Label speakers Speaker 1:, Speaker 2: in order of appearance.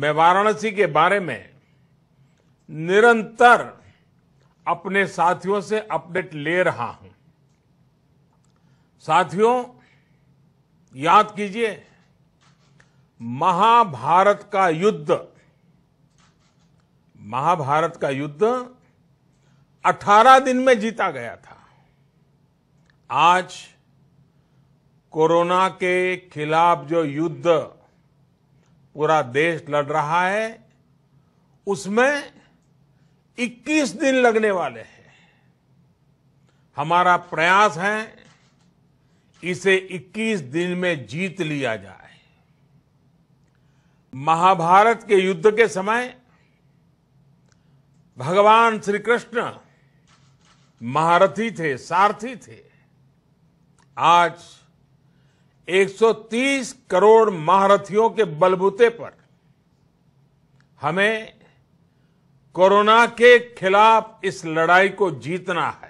Speaker 1: मैं वाराणसी के बारे में निरंतर अपने साथियों से अपडेट ले रहा हूं साथियों याद कीजिए महाभारत का युद्ध महाभारत का युद्ध 18 दिन में जीता गया था आज कोरोना के खिलाफ जो युद्ध पूरा देश लड़ रहा है उसमें 21 दिन लगने वाले हैं हमारा प्रयास है इसे 21 दिन में जीत लिया जाए महाभारत के युद्ध के समय भगवान श्री कृष्ण महारथी थे सारथी थे आज 130 करोड़ महारथियों के बलबूते पर हमें कोरोना के खिलाफ इस लड़ाई को जीतना है